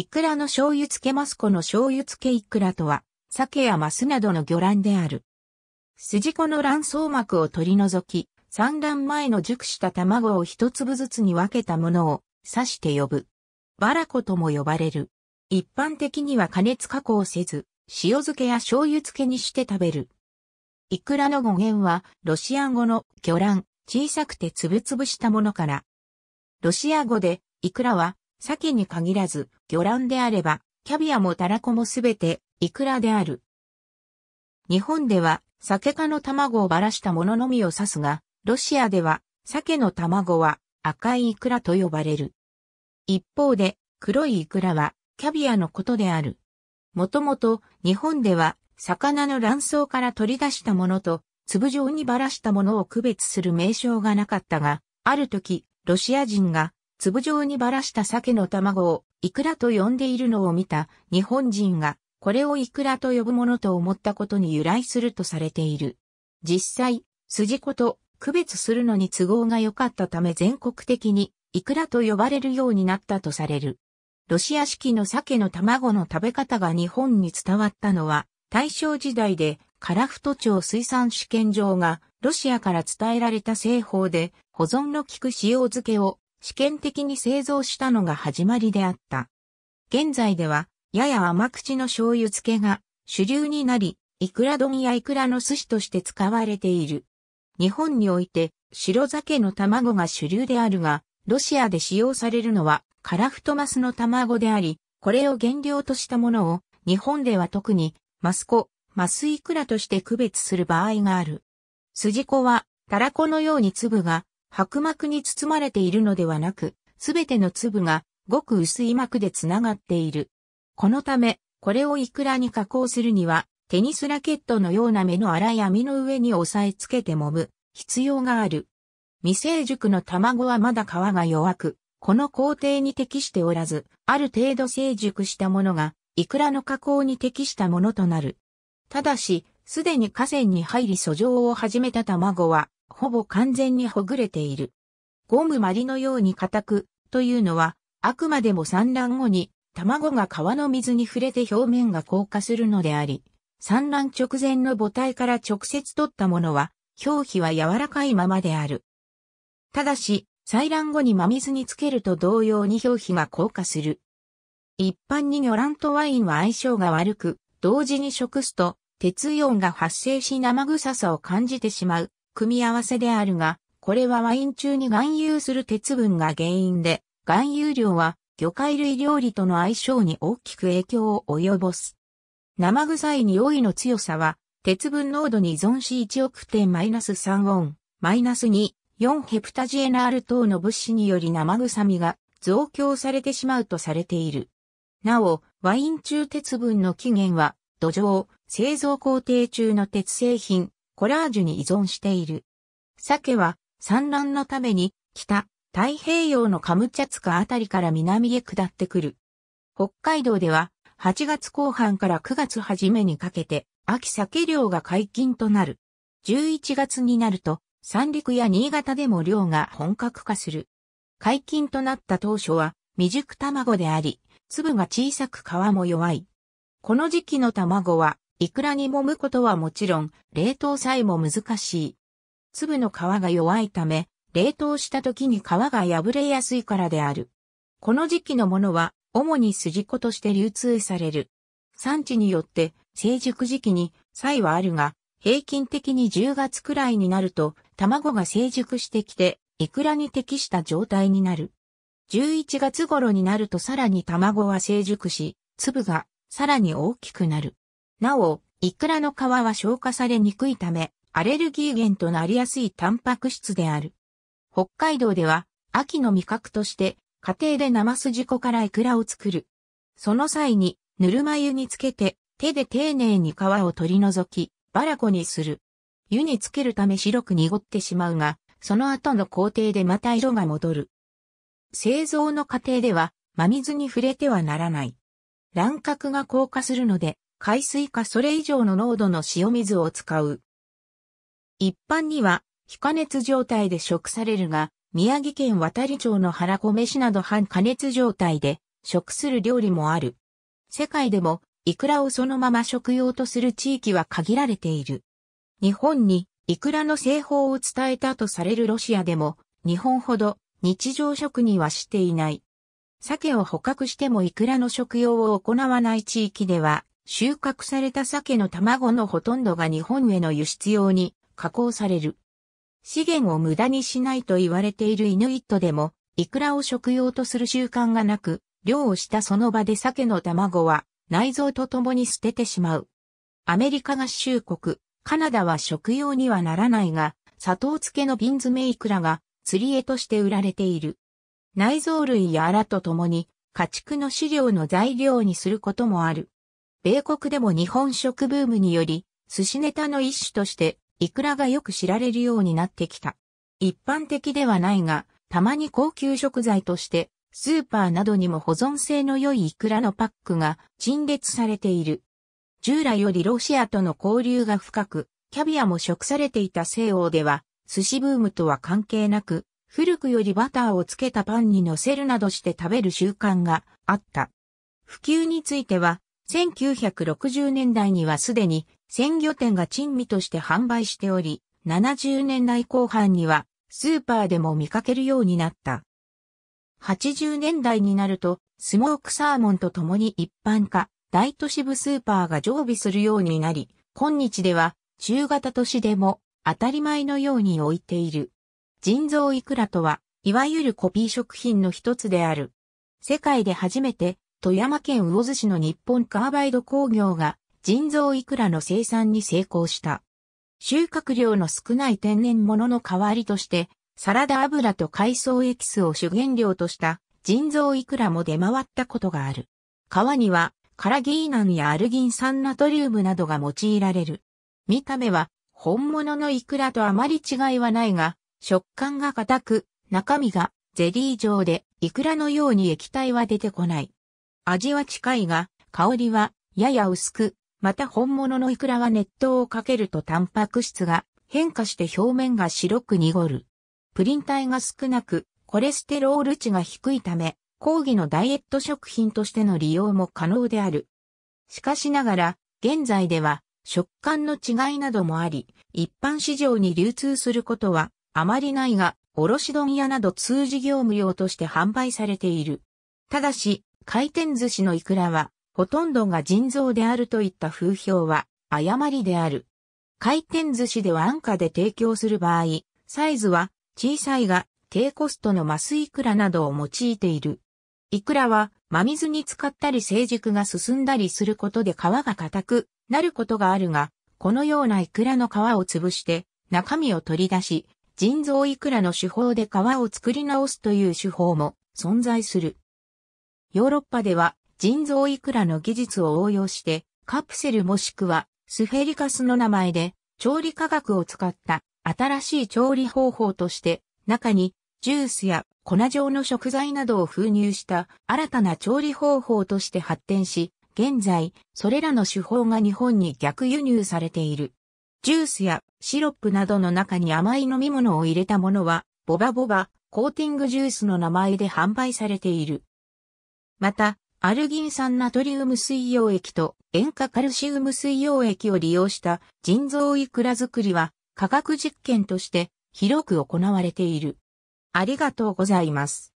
イクラの醤油漬けマスコの醤油漬けイクラとは、鮭やマスなどの魚卵である。筋子の卵巣膜を取り除き、産卵前の熟した卵を一粒ずつに分けたものを刺して呼ぶ。バラコとも呼ばれる。一般的には加熱加工せず、塩漬けや醤油漬けにして食べる。イクラの語源は、ロシア語の魚卵、小さくてつぶつぶしたものから。ロシア語で、イクラは、鮭に限らず、魚卵であれば、キャビアもタラコもすべて、イクラである。日本では、鮭科の卵をばらしたもののみを指すが、ロシアでは、鮭の卵は、赤いイクラと呼ばれる。一方で、黒いイクラは、キャビアのことである。もともと、日本では、魚の卵巣から取り出したものと、粒状にばらしたものを区別する名称がなかったが、ある時、ロシア人が粒状にばらした鮭の卵をイクラと呼んでいるのを見た日本人がこれをイクラと呼ぶものと思ったことに由来するとされている。実際、筋子と区別するのに都合が良かったため全国的にイクラと呼ばれるようになったとされる。ロシア式の鮭の卵の食べ方が日本に伝わったのは大正時代で樺太町水産試験場がロシアから伝えられた製法で保存の効く塩漬けを試験的に製造したのが始まりであった。現在では、やや甘口の醤油漬けが主流になり、イクラ丼やイクラの寿司として使われている。日本において白酒の卵が主流であるが、ロシアで使用されるのはカラフトマスの卵であり、これを原料としたものを日本では特にマスコ、マスイクラとして区別する場合がある。筋子はタラコのように粒が薄膜に包まれているのではなく、すべての粒がごく薄い膜でつながっている。このため、これをイクラに加工するには、テニスラケットのような目の粗い網の上に押さえつけて揉む必要がある。未成熟の卵はまだ皮が弱く、この工程に適しておらず、ある程度成熟したものが、イクラの加工に適したものとなる。ただし、すでに河川に入り遡上を始めた卵は、ほぼ完全にほぐれている。ゴムまりのように硬く、というのは、あくまでも産卵後に、卵が川の水に触れて表面が硬化するのであり、産卵直前の母体から直接取ったものは、表皮は柔らかいままである。ただし、採卵後に真水につけると同様に表皮が硬化する。一般に魚卵とワインは相性が悪く、同時に食すと、鉄イオンが発生し生臭さを感じてしまう組み合わせであるが、これはワイン中に含有する鉄分が原因で、含有量は魚介類料理との相性に大きく影響を及ぼす。生臭い匂いの強さは、鉄分濃度に依存し1億点マイナス3オン、マイナス2、4ヘプタジエナール等の物資により生臭みが増強されてしまうとされている。なお、ワイン中鉄分の起源は、土壌、製造工程中の鉄製品、コラージュに依存している。鮭は産卵のために北、太平洋のカムチャツカあたりから南へ下ってくる。北海道では8月後半から9月初めにかけて秋鮭漁が解禁となる。11月になると三陸や新潟でも漁が本格化する。解禁となった当初は未熟卵であり、粒が小さく皮も弱い。この時期の卵はいくらに揉むことはもちろん、冷凍さえも難しい。粒の皮が弱いため、冷凍した時に皮が破れやすいからである。この時期のものは、主に筋子として流通される。産地によって成熟時期に差異はあるが、平均的に10月くらいになると卵が成熟してきて、いくらに適した状態になる。11月頃になるとさらに卵は成熟し、粒がさらに大きくなる。なお、イクラの皮は消化されにくいため、アレルギー源となりやすいタンパク質である。北海道では、秋の味覚として、家庭で生す事故からイクラを作る。その際に、ぬるま湯につけて、手で丁寧に皮を取り除き、バラコにする。湯につけるため白く濁ってしまうが、その後の工程でまた色が戻る。製造の過程では、真水に触れてはならない。乱獲が硬化するので、海水かそれ以上の濃度の塩水を使う。一般には、非加熱状態で食されるが、宮城県渡里町の原米市など半加熱状態で食する料理もある。世界でも、イクラをそのまま食用とする地域は限られている。日本に、イクラの製法を伝えたとされるロシアでも、日本ほど日常食にはしていない。鮭を捕獲してもイクラの食用を行わない地域では、収穫された鮭の卵のほとんどが日本への輸出用に加工される。資源を無駄にしないと言われているイヌイットでも、イクラを食用とする習慣がなく、漁をしたその場で鮭の卵は内臓と共に捨ててしまう。アメリカ合衆国、カナダは食用にはならないが、砂糖漬けの瓶詰めイクラが釣り絵として売られている。内臓類やアラと共に家畜の飼料の材料にすることもある。米国でも日本食ブームにより、寿司ネタの一種として、イクラがよく知られるようになってきた。一般的ではないが、たまに高級食材として、スーパーなどにも保存性の良いイクラのパックが陳列されている。従来よりロシアとの交流が深く、キャビアも食されていた西欧では、寿司ブームとは関係なく、古くよりバターをつけたパンに乗せるなどして食べる習慣があった。普及については、1960年代にはすでに鮮魚店が珍味として販売しており、70年代後半にはスーパーでも見かけるようになった。80年代になると、スモークサーモンと共に一般化、大都市部スーパーが常備するようになり、今日では中型都市でも当たり前のように置いている。人造いくらとは、いわゆるコピー食品の一つである。世界で初めて富山県魚津市の日本カーバイド工業が人造イクラの生産に成功した。収穫量の少ない天然物の代わりとして、サラダ油と海藻エキスを主原料とした人造イクラも出回ったことがある。皮にはカラギーナンやアルギン酸ナトリウムなどが用いられる。見た目は本物のイクラとあまり違いはないが、食感が硬く、中身がゼリー状で、イクラのように液体は出てこない。味は近いが、香りはやや薄く、また本物のイクラは熱湯をかけるとタンパク質が変化して表面が白く濁る。プリン体が少なく、コレステロール値が低いため、抗議のダイエット食品としての利用も可能である。しかしながら、現在では食感の違いなどもあり、一般市場に流通することはあまりないが、卸問屋など通じ業務用として販売されている。ただし、回転寿司のイクラは、ほとんどが腎臓であるといった風評は、誤りである。回転寿司では安価で提供する場合、サイズは小さいが低コストのマスイクラなどを用いている。イクラは真水に使ったり成熟が進んだりすることで皮が硬くなることがあるが、このようなイクラの皮を潰して中身を取り出し、腎臓イクラの手法で皮を作り直すという手法も存在する。ヨーロッパでは人造イクラの技術を応用して、カプセルもしくはスフェリカスの名前で調理科学を使った新しい調理方法として、中にジュースや粉状の食材などを封入した新たな調理方法として発展し、現在、それらの手法が日本に逆輸入されている。ジュースやシロップなどの中に甘い飲み物を入れたものは、ボバボバ、コーティングジュースの名前で販売されている。また、アルギン酸ナトリウム水溶液と塩化カルシウム水溶液を利用した腎臓イクラ作りは科学実験として広く行われている。ありがとうございます。